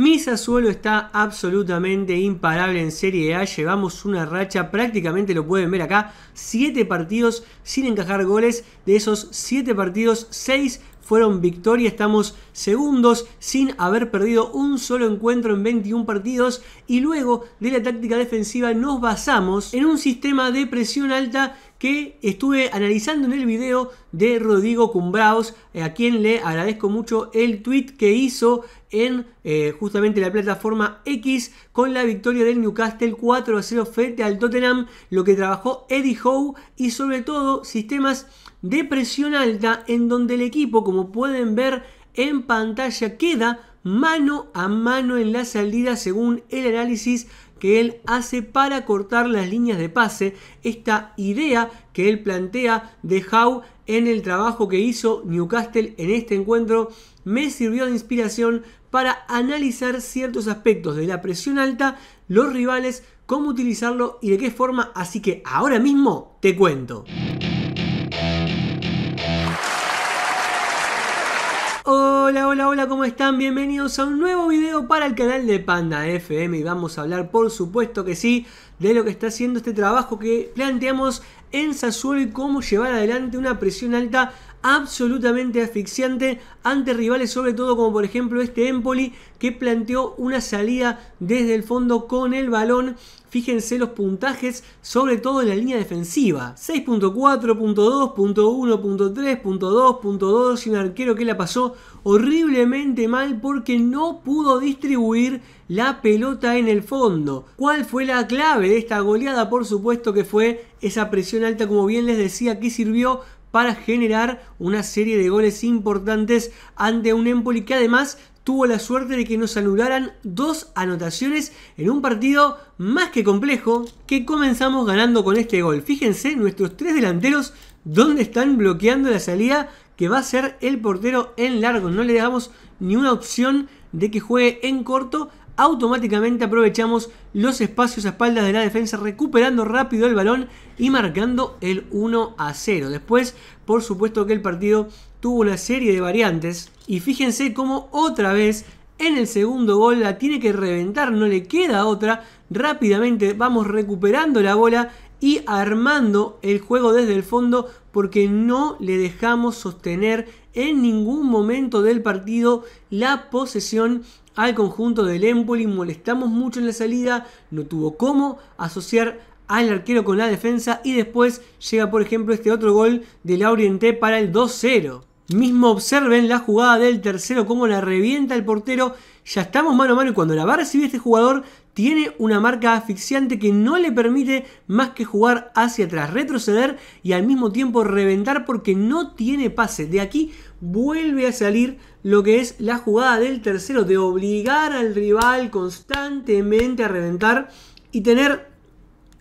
Misa Suelo está absolutamente imparable en Serie A. Llevamos una racha, prácticamente lo pueden ver acá. 7 partidos sin encajar goles. De esos 7 partidos, 6 fueron victoria. Estamos segundos sin haber perdido un solo encuentro en 21 partidos. Y luego de la táctica defensiva nos basamos en un sistema de presión alta que estuve analizando en el video de Rodrigo Cumbraos, eh, a quien le agradezco mucho el tweet que hizo en eh, justamente la plataforma X con la victoria del Newcastle 4 a 0 frente al Tottenham, lo que trabajó Eddie Howe y sobre todo sistemas de presión alta en donde el equipo, como pueden ver en pantalla, queda mano a mano en la salida según el análisis que él hace para cortar las líneas de pase, esta idea que él plantea de Howe en el trabajo que hizo Newcastle en este encuentro me sirvió de inspiración para analizar ciertos aspectos de la presión alta, los rivales, cómo utilizarlo y de qué forma, así que ahora mismo te cuento. hola, hola, hola, ¿cómo están? Bienvenidos a un nuevo video para el canal de Panda FM y vamos a hablar, por supuesto que sí, de lo que está haciendo este trabajo que planteamos en Sassuolo y cómo llevar adelante una presión alta absolutamente asfixiante ante rivales, sobre todo como por ejemplo este Empoli, que planteó una salida desde el fondo con el balón. Fíjense los puntajes, sobre todo en la línea defensiva. 6.4.2.1.3.2.2 y un arquero que la pasó horriblemente mal porque no pudo distribuir la pelota en el fondo. ¿Cuál fue la clave de esta goleada? Por supuesto que fue esa presión alta, como bien les decía, que sirvió para generar una serie de goles importantes ante un Empoli que además tuvo la suerte de que nos anularan dos anotaciones en un partido más que complejo que comenzamos ganando con este gol. Fíjense, nuestros tres delanteros, donde están bloqueando la salida que va a ser el portero en largo. No le damos ni una opción de que juegue en corto automáticamente aprovechamos los espacios a espaldas de la defensa recuperando rápido el balón y marcando el 1 a 0. Después, por supuesto que el partido tuvo una serie de variantes y fíjense cómo otra vez en el segundo gol la tiene que reventar, no le queda otra. Rápidamente vamos recuperando la bola y armando el juego desde el fondo porque no le dejamos sostener en ningún momento del partido la posesión al conjunto del Empoli. Molestamos mucho en la salida, no tuvo cómo asociar al arquero con la defensa y después llega por ejemplo este otro gol de Oriente para el 2-0. Mismo observen la jugada del tercero, cómo la revienta el portero. Ya estamos mano a mano y cuando la va a recibir este jugador, tiene una marca asfixiante que no le permite más que jugar hacia atrás, retroceder y al mismo tiempo reventar porque no tiene pase. De aquí vuelve a salir lo que es la jugada del tercero, de obligar al rival constantemente a reventar y tener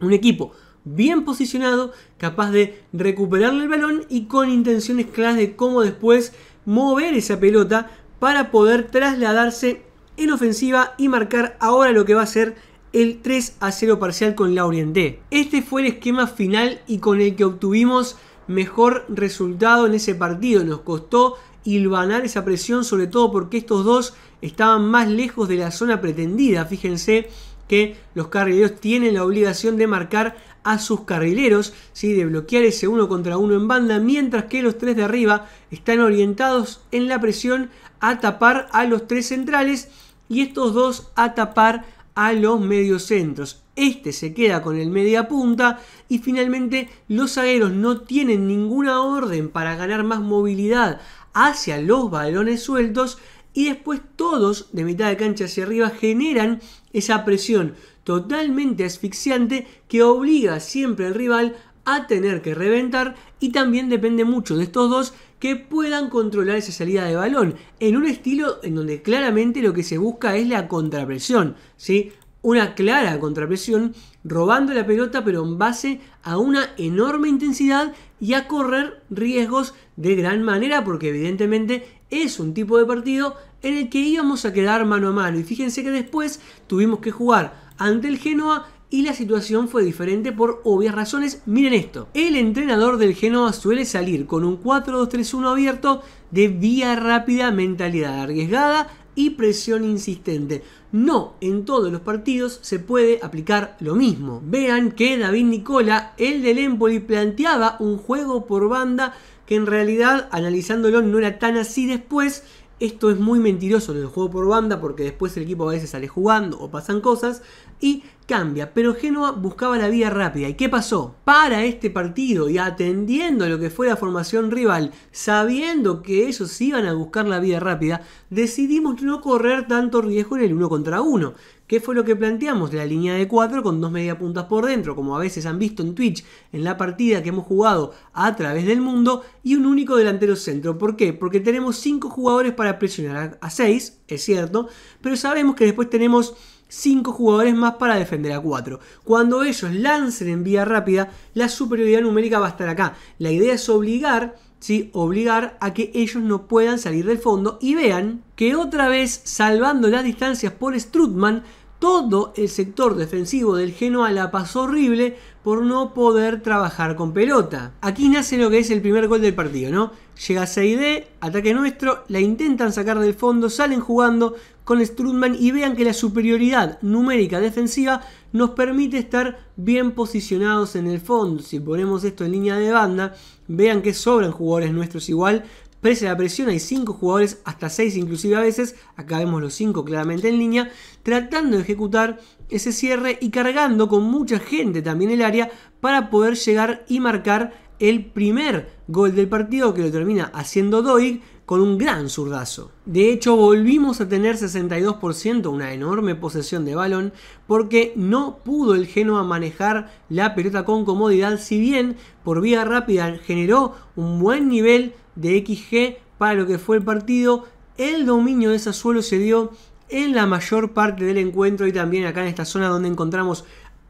un equipo bien posicionado, capaz de recuperarle el balón y con intenciones claras de cómo después mover esa pelota para poder trasladarse en ofensiva y marcar ahora lo que va a ser el 3 a 0 parcial con la Oriente. Este fue el esquema final y con el que obtuvimos mejor resultado en ese partido. Nos costó hilvanar esa presión, sobre todo porque estos dos estaban más lejos de la zona pretendida. Fíjense que los carrileros tienen la obligación de marcar a sus carrileros, ¿sí? de bloquear ese uno contra uno en banda, mientras que los tres de arriba están orientados en la presión a tapar a los tres centrales y estos dos a tapar a los mediocentros. Este se queda con el media punta y finalmente los zagueros no tienen ninguna orden para ganar más movilidad hacia los balones sueltos y después todos de mitad de cancha hacia arriba generan esa presión totalmente asfixiante que obliga siempre al rival a tener que reventar y también depende mucho de estos dos que puedan controlar esa salida de balón en un estilo en donde claramente lo que se busca es la contrapresión, ¿sí? Una clara contrapresión robando la pelota pero en base a una enorme intensidad y a correr riesgos de gran manera porque evidentemente es un tipo de partido en el que íbamos a quedar mano a mano y fíjense que después tuvimos que jugar ante el Genoa y la situación fue diferente por obvias razones. Miren esto, el entrenador del Genoa suele salir con un 4-2-3-1 abierto de vía rápida, mentalidad arriesgada y presión insistente. No en todos los partidos se puede aplicar lo mismo. Vean que David Nicola, el del Empoli, planteaba un juego por banda que en realidad, analizándolo, no era tan así después esto es muy mentiroso en el juego por banda porque después el equipo a veces sale jugando o pasan cosas y cambia, pero Genoa buscaba la vía rápida. ¿Y qué pasó? Para este partido y atendiendo a lo que fue la formación rival, sabiendo que ellos iban a buscar la vía rápida, decidimos no correr tanto riesgo en el uno contra uno. ¿Qué fue lo que planteamos? La línea de 4 con dos media puntas por dentro, como a veces han visto en Twitch en la partida que hemos jugado a través del mundo, y un único delantero centro. ¿Por qué? Porque tenemos 5 jugadores para presionar a 6, es cierto, pero sabemos que después tenemos 5 jugadores más para defender a 4. Cuando ellos lancen en vía rápida, la superioridad numérica va a estar acá. La idea es obligar, ¿sí? obligar a que ellos no puedan salir del fondo y vean que otra vez, salvando las distancias por Strutman, todo el sector defensivo del Genoa la pasó horrible por no poder trabajar con pelota. Aquí nace lo que es el primer gol del partido, ¿no? Llega 6D, ataque nuestro, la intentan sacar del fondo, salen jugando con Strudman y vean que la superioridad numérica defensiva nos permite estar bien posicionados en el fondo. Si ponemos esto en línea de banda, vean que sobran jugadores nuestros igual. Pese a la presión hay 5 jugadores, hasta 6 inclusive a veces, acá vemos los 5 claramente en línea, tratando de ejecutar ese cierre y cargando con mucha gente también el área para poder llegar y marcar el primer gol del partido que lo termina haciendo Doig con un gran zurdazo. De hecho, volvimos a tener 62%, una enorme posesión de balón, porque no pudo el Genoa manejar la pelota con comodidad, si bien por vía rápida generó un buen nivel de XG para lo que fue el partido, el dominio de esa suelo se dio en la mayor parte del encuentro y también acá en esta zona donde encontramos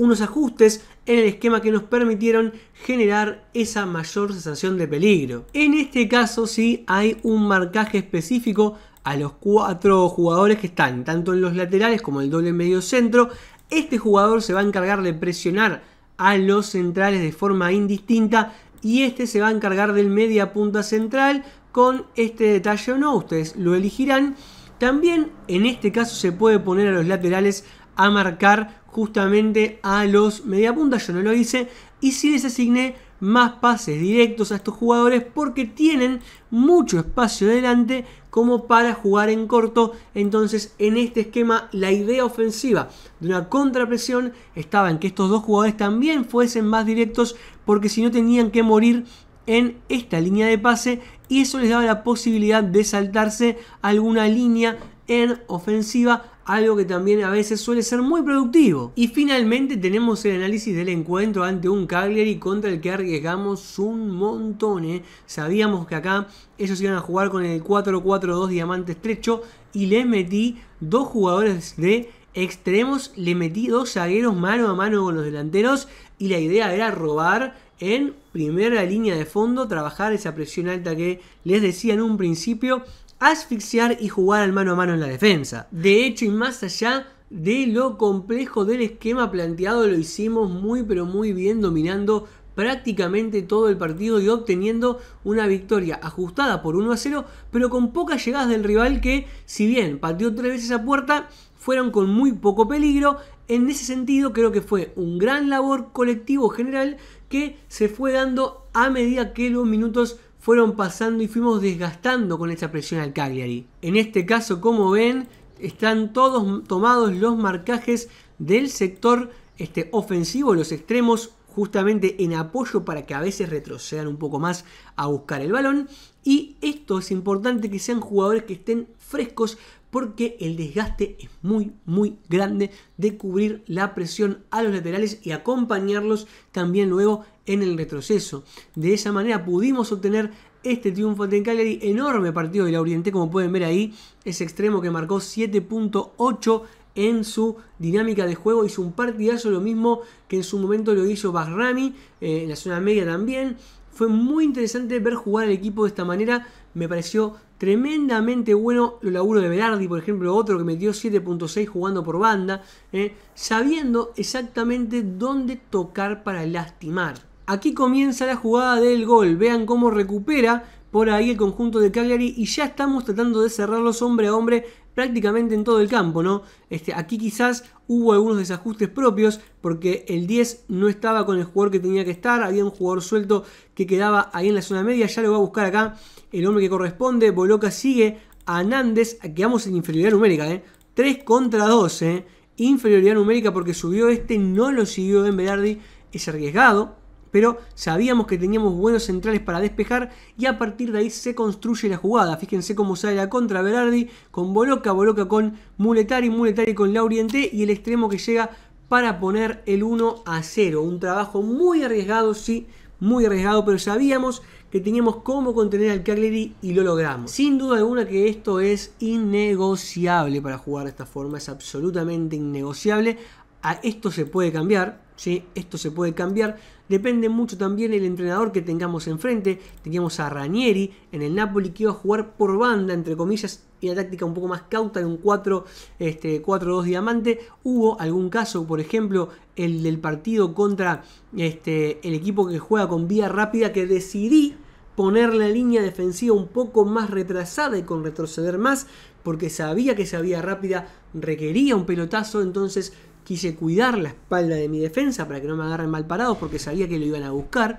unos ajustes en el esquema que nos permitieron generar esa mayor sensación de peligro. En este caso sí hay un marcaje específico a los cuatro jugadores que están tanto en los laterales como el doble medio centro. Este jugador se va a encargar de presionar a los centrales de forma indistinta y este se va a encargar del media punta central con este detalle o no, ustedes lo elegirán. También en este caso se puede poner a los laterales a marcar justamente a los mediapunta. Yo no lo hice. Y si les asigné más pases directos a estos jugadores porque tienen mucho espacio delante como para jugar en corto. Entonces, en este esquema, la idea ofensiva de una contrapresión estaba en que estos dos jugadores también fuesen más directos porque si no tenían que morir en esta línea de pase y eso les daba la posibilidad de saltarse alguna línea en ofensiva algo que también a veces suele ser muy productivo. Y finalmente tenemos el análisis del encuentro ante un Cagliari contra el que arriesgamos un montón. ¿eh? Sabíamos que acá ellos iban a jugar con el 4-4-2 diamante estrecho y le metí dos jugadores de extremos, le metí dos zagueros mano a mano con los delanteros y la idea era robar en primera línea de fondo, trabajar esa presión alta que les decía en un principio asfixiar y jugar al mano a mano en la defensa. De hecho, y más allá de lo complejo del esquema planteado, lo hicimos muy pero muy bien dominando prácticamente todo el partido y obteniendo una victoria ajustada por 1 a 0, pero con pocas llegadas del rival que, si bien pateó tres veces a puerta, fueron con muy poco peligro. En ese sentido, creo que fue un gran labor colectivo general que se fue dando a medida que los minutos fueron pasando y fuimos desgastando con esa presión al Cagliari. En este caso, como ven, están todos tomados los marcajes del sector este, ofensivo, los extremos, justamente en apoyo para que a veces retrocedan un poco más a buscar el balón. Y esto es importante que sean jugadores que estén frescos porque el desgaste es muy, muy grande de cubrir la presión a los laterales y acompañarlos también luego en el retroceso. De esa manera pudimos obtener este triunfo ante Cagliari, enorme partido de la Oriente, como pueden ver ahí, ese extremo que marcó 7.8 en su dinámica de juego, hizo un partidazo lo mismo que en su momento lo hizo Bahrami, eh, en la zona media también. Fue muy interesante ver jugar al equipo de esta manera, me pareció tremendamente bueno lo laburo de Berardi, por ejemplo, otro que metió 7.6 jugando por banda, eh, sabiendo exactamente dónde tocar para lastimar. Aquí comienza la jugada del gol. Vean cómo recupera por ahí el conjunto de Cagliari y ya estamos tratando de cerrarlos hombre a hombre prácticamente en todo el campo, ¿no? Este, aquí quizás hubo algunos desajustes propios porque el 10 no estaba con el jugador que tenía que estar, había un jugador suelto que quedaba ahí en la zona media, ya lo va a buscar acá el hombre que corresponde, Boloca sigue a Nández, quedamos en inferioridad numérica, ¿eh? 3 contra 2, ¿eh? Inferioridad numérica porque subió este, no lo siguió en Berardi, es arriesgado, pero sabíamos que teníamos buenos centrales para despejar y a partir de ahí se construye la jugada. Fíjense cómo sale la contra Berardi con Boloca, Boloca con Muletari, Muletari con Lauriente y el extremo que llega para poner el 1 a 0. Un trabajo muy arriesgado, sí, muy arriesgado, pero sabíamos que teníamos cómo contener al Cagliari y lo logramos. Sin duda alguna que esto es innegociable para jugar de esta forma, es absolutamente innegociable. A esto se puede cambiar, ¿sí? Esto se puede cambiar. Depende mucho también el entrenador que tengamos enfrente. Teníamos a Ranieri en el Napoli que iba a jugar por banda, entre comillas, y la táctica un poco más cauta en un 4-2 este, diamante. Hubo algún caso, por ejemplo, el del partido contra este, el equipo que juega con vía rápida que decidí poner la línea defensiva un poco más retrasada y con retroceder más, porque sabía que esa vía rápida requería un pelotazo, entonces quise cuidar la espalda de mi defensa para que no me agarren mal parados porque sabía que lo iban a buscar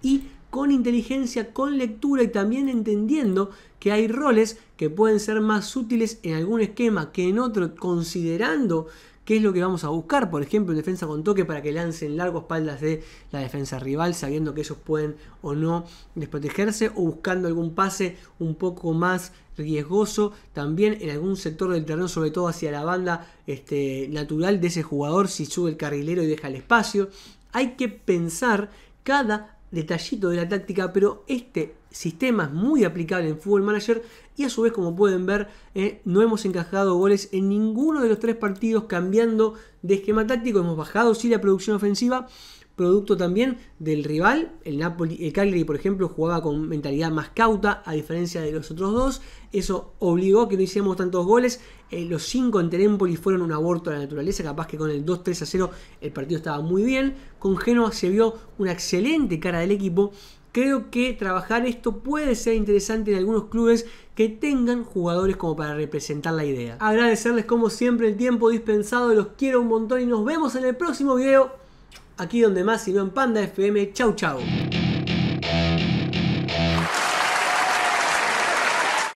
y con inteligencia, con lectura y también entendiendo que hay roles que pueden ser más útiles en algún esquema que en otro, considerando qué es lo que vamos a buscar, por ejemplo, en defensa con toque para que lancen largos espaldas de la defensa rival, sabiendo que ellos pueden o no desprotegerse, o buscando algún pase un poco más riesgoso, también en algún sector del terreno, sobre todo hacia la banda este, natural de ese jugador, si sube el carrilero y deja el espacio. Hay que pensar cada detallito de la táctica, pero este sistema es muy aplicable en Fútbol Manager y a su vez, como pueden ver, eh, no hemos encajado goles en ninguno de los tres partidos cambiando de esquema táctico, hemos bajado sí la producción ofensiva, producto también del rival. El, Napoli, el Cagliari, por ejemplo, jugaba con mentalidad más cauta, a diferencia de los otros dos. Eso obligó a que no hiciéramos tantos goles. Eh, los 5 en Terempoli fueron un aborto a la naturaleza. Capaz que con el 2-3 a 0 el partido estaba muy bien. Con Genoa se vio una excelente cara del equipo. Creo que trabajar esto puede ser interesante en algunos clubes que tengan jugadores como para representar la idea. Agradecerles como siempre el tiempo dispensado, los quiero un montón y nos vemos en el próximo video aquí donde más, sino en Panda FM. Chau, chau.